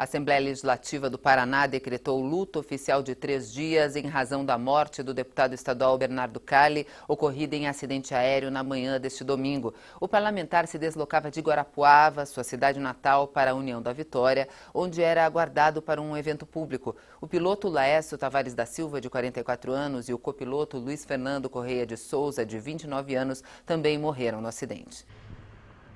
A Assembleia Legislativa do Paraná decretou luto oficial de três dias em razão da morte do deputado estadual Bernardo Cali, ocorrida em acidente aéreo na manhã deste domingo. O parlamentar se deslocava de Guarapuava, sua cidade natal, para a União da Vitória, onde era aguardado para um evento público. O piloto Laércio Tavares da Silva, de 44 anos, e o copiloto Luiz Fernando Correia de Souza, de 29 anos, também morreram no acidente.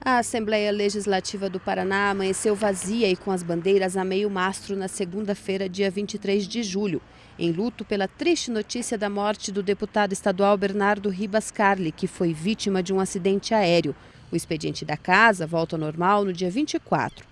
A Assembleia Legislativa do Paraná amanheceu vazia e com as bandeiras a meio mastro na segunda-feira, dia 23 de julho, em luto pela triste notícia da morte do deputado estadual Bernardo Ribas Carli, que foi vítima de um acidente aéreo. O expediente da casa volta ao normal no dia 24.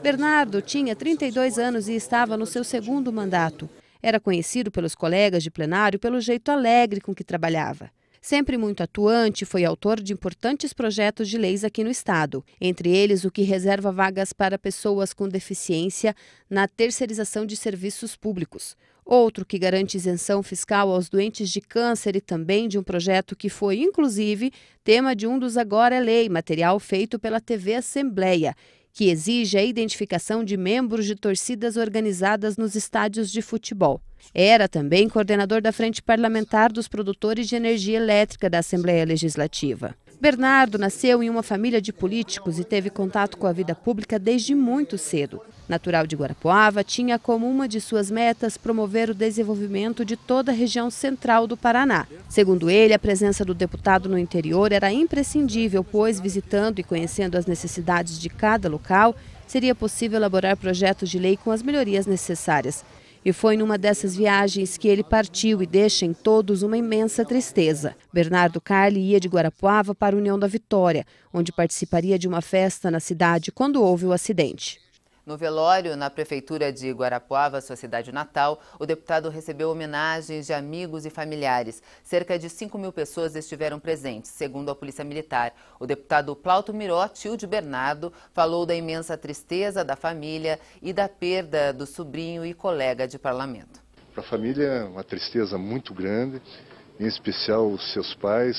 Bernardo tinha 32 anos e estava no seu segundo mandato. Era conhecido pelos colegas de plenário pelo jeito alegre com que trabalhava. Sempre muito atuante, foi autor de importantes projetos de leis aqui no Estado, entre eles o que reserva vagas para pessoas com deficiência na terceirização de serviços públicos. Outro que garante isenção fiscal aos doentes de câncer e também de um projeto que foi, inclusive, tema de um dos Agora é Lei, material feito pela TV Assembleia que exige a identificação de membros de torcidas organizadas nos estádios de futebol. Era também coordenador da Frente Parlamentar dos Produtores de Energia Elétrica da Assembleia Legislativa. Bernardo nasceu em uma família de políticos e teve contato com a vida pública desde muito cedo. Natural de Guarapuava, tinha como uma de suas metas promover o desenvolvimento de toda a região central do Paraná. Segundo ele, a presença do deputado no interior era imprescindível, pois visitando e conhecendo as necessidades de cada local, seria possível elaborar projetos de lei com as melhorias necessárias. E foi numa dessas viagens que ele partiu e deixa em todos uma imensa tristeza. Bernardo Carli ia de Guarapuava para a União da Vitória, onde participaria de uma festa na cidade quando houve o acidente. No velório, na Prefeitura de Guarapuava, sua cidade natal, o deputado recebeu homenagens de amigos e familiares. Cerca de 5 mil pessoas estiveram presentes, segundo a Polícia Militar. O deputado Plauto Miró, tio de Bernardo, falou da imensa tristeza da família e da perda do sobrinho e colega de parlamento. Para a família, uma tristeza muito grande, em especial os seus pais,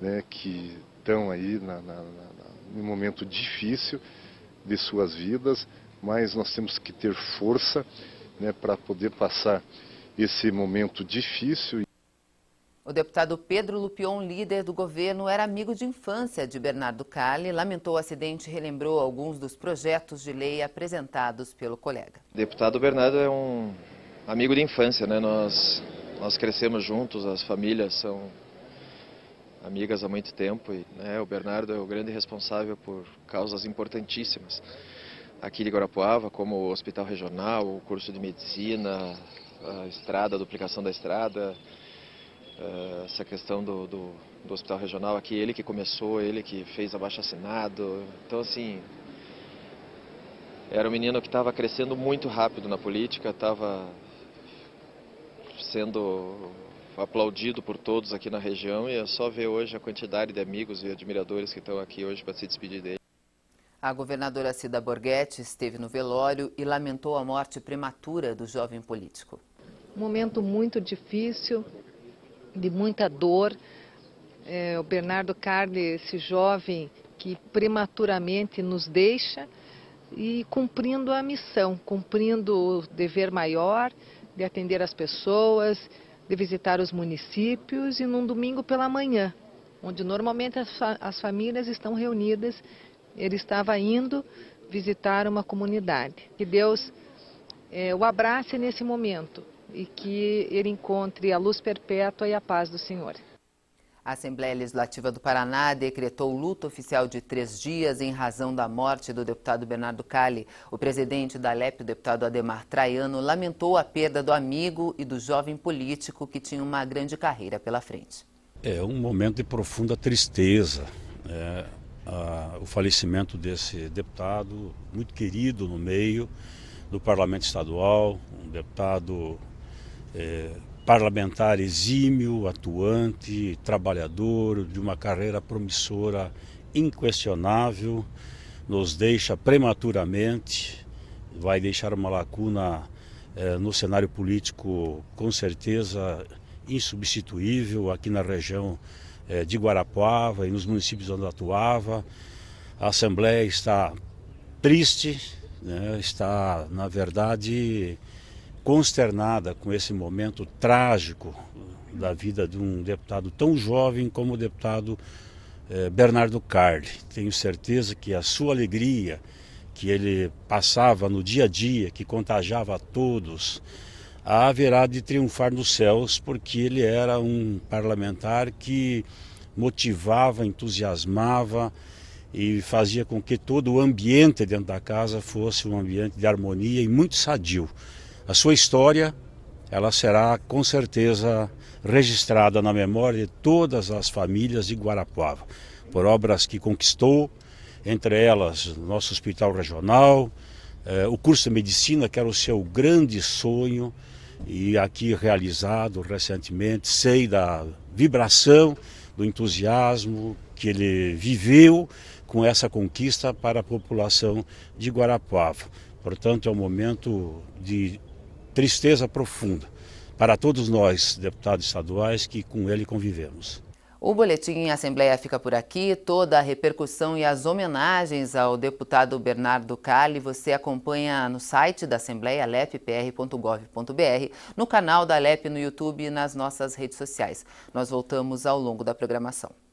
né, que estão aí na, na, na, num momento difícil de suas vidas, mas nós temos que ter força né, para poder passar esse momento difícil. O deputado Pedro Lupion, líder do governo, era amigo de infância de Bernardo Cali. lamentou o acidente e relembrou alguns dos projetos de lei apresentados pelo colega. deputado Bernardo é um amigo de infância, né? Nós, nós crescemos juntos, as famílias são amigas há muito tempo e né, o Bernardo é o grande responsável por causas importantíssimas aqui de Guarapuava, como o hospital regional, o curso de medicina, a estrada, a duplicação da estrada, eh, essa questão do, do, do hospital regional aqui, ele que começou, ele que fez abaixo-assinado. Então, assim, era um menino que estava crescendo muito rápido na política, estava sendo aplaudido por todos aqui na região e é só ver hoje a quantidade de amigos e admiradores que estão aqui hoje para se despedir dele. A governadora Cida Borghetti esteve no velório e lamentou a morte prematura do jovem político. Um momento muito difícil, de muita dor. É, o Bernardo Carli, esse jovem que prematuramente nos deixa e cumprindo a missão, cumprindo o dever maior de atender as pessoas, de visitar os municípios e num domingo pela manhã, onde normalmente as, famílias estão reunidas ele estava indo visitar uma comunidade. Que Deus é, o abrace nesse momento e que ele encontre a luz perpétua e a paz do Senhor. A Assembleia Legislativa do Paraná decretou luto oficial de três dias em razão da morte do deputado Bernardo Cali. O presidente da LEP, o deputado Ademar Traiano, lamentou a perda do amigo e do jovem político que tinha uma grande carreira pela frente. É um momento de profunda tristeza. É o falecimento desse deputado, muito querido no meio do parlamento estadual, um deputado é, parlamentar exímio, atuante, trabalhador, de uma carreira promissora inquestionável, nos deixa prematuramente, vai deixar uma lacuna eh, no cenário político com certeza insubstituível aqui na região eh, de Guarapuava e nos municípios onde atuava a Assembleia está triste, né, está, na verdade, consternada com esse momento trágico da vida de um deputado tão jovem como o deputado eh, Bernardo Carli. Tenho certeza que a sua alegria que ele passava no dia a dia, que contagiava a todos, haverá de triunfar nos céus, porque ele era um parlamentar que motivava, entusiasmava, e fazia com que todo o ambiente dentro da casa fosse um ambiente de harmonia e muito sadio. A sua história, ela será com certeza registrada na memória de todas as famílias de Guarapuava, por obras que conquistou, entre elas nosso hospital regional, eh, o curso de medicina, que era o seu grande sonho, e aqui realizado recentemente, sei da vibração do entusiasmo que ele viveu com essa conquista para a população de Guarapuava. Portanto, é um momento de tristeza profunda para todos nós, deputados estaduais, que com ele convivemos. O Boletim Assembleia fica por aqui. Toda a repercussão e as homenagens ao deputado Bernardo Cali você acompanha no site da Assembleia, lepr.gov.br, no canal da Lep no YouTube e nas nossas redes sociais. Nós voltamos ao longo da programação.